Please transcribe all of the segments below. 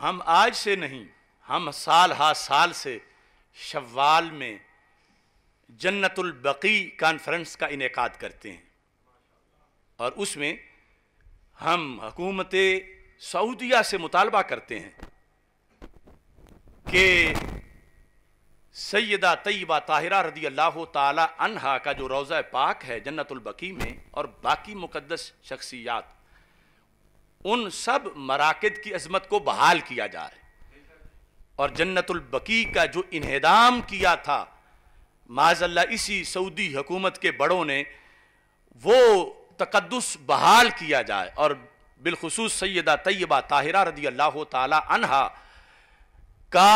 हम आज से नहीं हम साल हा साल से शवाल में जन्नतुल बकी कॉन्फ्रेंस का इनका करते हैं और उसमें हम हकूमत सऊदिया से मुतालबा करते हैं कि सैदा तयबा ताहिरा रदी अल्लाह तला का जो रोज़ा पाक है जन्नतुल बकी में और बाकी मुकदस शख्सियात उन सब मराकद की अजमत को बहाल किया जाए और जन्नतुल्बकी का जो इन्हदाम किया था माजल्ला इसी सऊदी हुकूमत के बड़ों ने वो तकदस बहाल किया जाए और बिलखसूस सैदा तयबा ताहिरा रदी अल्लाह तहा का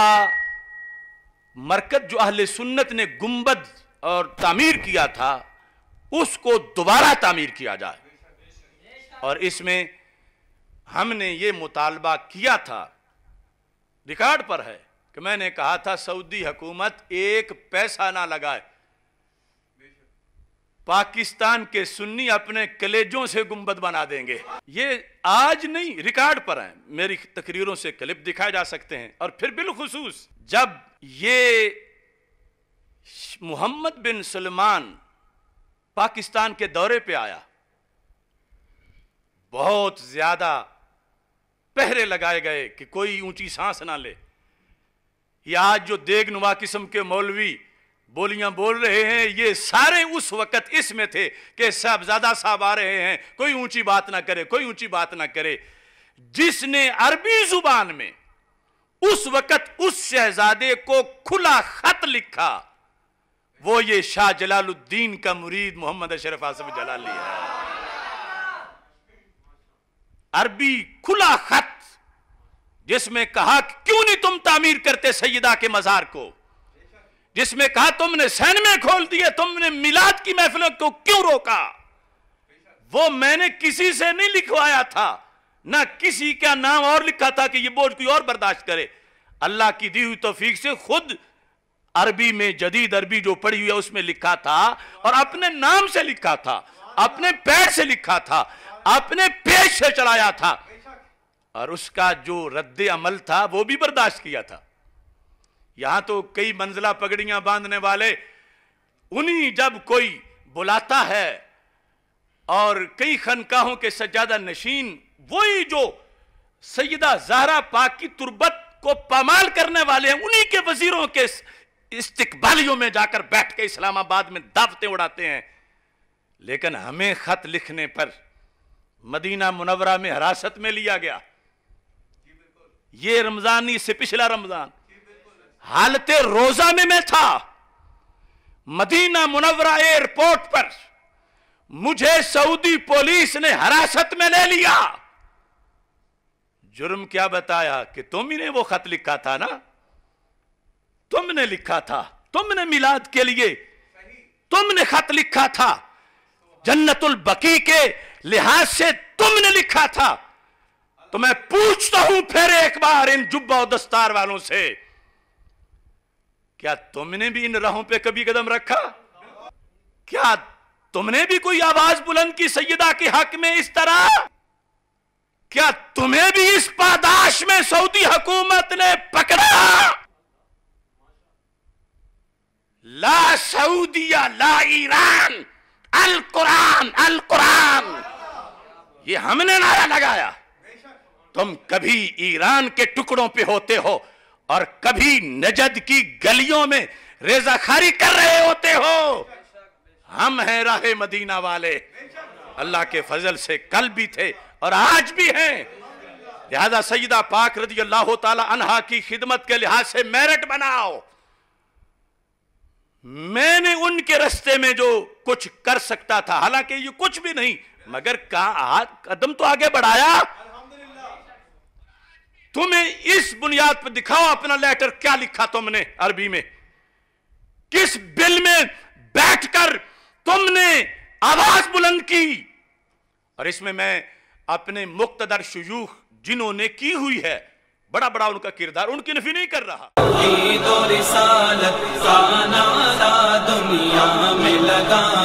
मरकज जो अहल सुन्नत ने गुम्बद और तामीर किया था उसको दोबारा तामीर किया जाए और इसमें हमने ये मुतालबा किया था रिकॉर्ड पर है कि मैंने कहा था सऊदी हुकूमत एक पैसा ना लगाए पाकिस्तान के सुन्नी अपने कलेजों से गुंबद बना देंगे ये आज नहीं रिकॉर्ड पर है मेरी तकरीरों से क्लिप दिखाए जा सकते हैं और फिर बिलखसूस जब ये मोहम्मद बिन सलमान पाकिस्तान के दौरे पे आया बहुत ज्यादा पहरे लगाए गए कि कोई ऊंची सांस ना ले आज जो देगनुमा किस्म के मौलवी बोलियां बोल रहे हैं ये सारे उस वक्त इसमें थे कि साहबजादा साहब आ रहे हैं कोई ऊंची बात ना करे कोई ऊंची बात ना करे जिसने अरबी जुबान में उस वक्त उस शहजादे को खुला खत लिखा वो ये शाह जलालुद्दीन का मुरीद मोहम्मद अशरफ आसफ जलाली है अरबी खुला खत जिसमें कहा क्यों नहीं तुम तामीर करते सैदा के मजार को जिसमें कहा तुमने सैन में खोल दिए तुमने मिलाद की महफिलों को क्यों रोका वो मैंने किसी से नहीं लिखवाया था ना किसी का नाम और लिखा था कि ये बोझ कोई और बर्दाश्त करे अल्लाह की दी हुई तोफीक से खुद अरबी में जदीद अरबी जो पढ़ी हुई है उसमें लिखा था और अपने नाम से लिखा था अपने पैर से लिखा था अपने पेश से चलाया था और उसका जो रद्द अमल था वो भी बर्दाश्त किया था यहां तो कई मंजिला पगड़ियां बांधने वाले उन्हीं जब कोई बुलाता है और कई खनकाहों के सज्जादा नशीन वही जो सैदा जहरा पाक की तुर्बत को पामाल करने वाले हैं उन्हीं के वजीरों के इस्तकबालियों में जाकर बैठ के इस्लामाबाद में दावतें उड़ाते हैं लेकिन हमें खत लिखने पर मदीना मुनवरा में हिरासत में लिया गया ये रमजान इससे पिछला रमजान हालत रोजा में मैं था मदीना मुनवरा एयरपोर्ट पर मुझे सऊदी पुलिस ने हिरासत में ले लिया जुर्म क्या बताया कि तुम ही ने वो खत लिखा था ना तुमने लिखा था तुमने मिलाद के लिए तुमने खत लिखा था जन्नतुल बकी के लिहाज से तुमने लिखा था तो मैं पूछता हूं फिर एक बार इन जुब्बा और दस्तार वालों से क्या तुमने भी इन राहों पे कभी कदम रखा क्या तुमने भी कोई आवाज बुलंद की सैयदा के हक में इस तरह क्या तुम्हें भी इस पादाश में सऊदी हुकूमत ने पकड़ा ला सऊदिया ला ईरान अल कुरान अल कुरान ये हमने नारा लगाया तुम कभी ईरान के टुकड़ों पे होते हो और कभी नजद की गलियों में रेजाखारी कर रहे होते हो हम हैं राहे मदीना वाले अल्लाह के फजल से कल भी थे और आज भी हैं लिहाजा सईदा पाक रजी अल्लाह तहा की खिदमत के लिहाज से मेरिट बनाओ मैंने उनके रस्ते में जो कुछ कर सकता था हालांकि ये कुछ भी नहीं मगर कहा कदम तो आगे बढ़ाया तुम्हें इस बुनियाद पर दिखाओ अपना लेटर क्या लिखा तुमने अरबी में किस बिल में बैठकर तुमने आवाज बुलंद की और इसमें मैं अपने मुक्तदर शयूख जिन्होंने की हुई है बड़ा बड़ा उनका किरदार उनकी नफी नहीं कर रहा दुनिया में लगा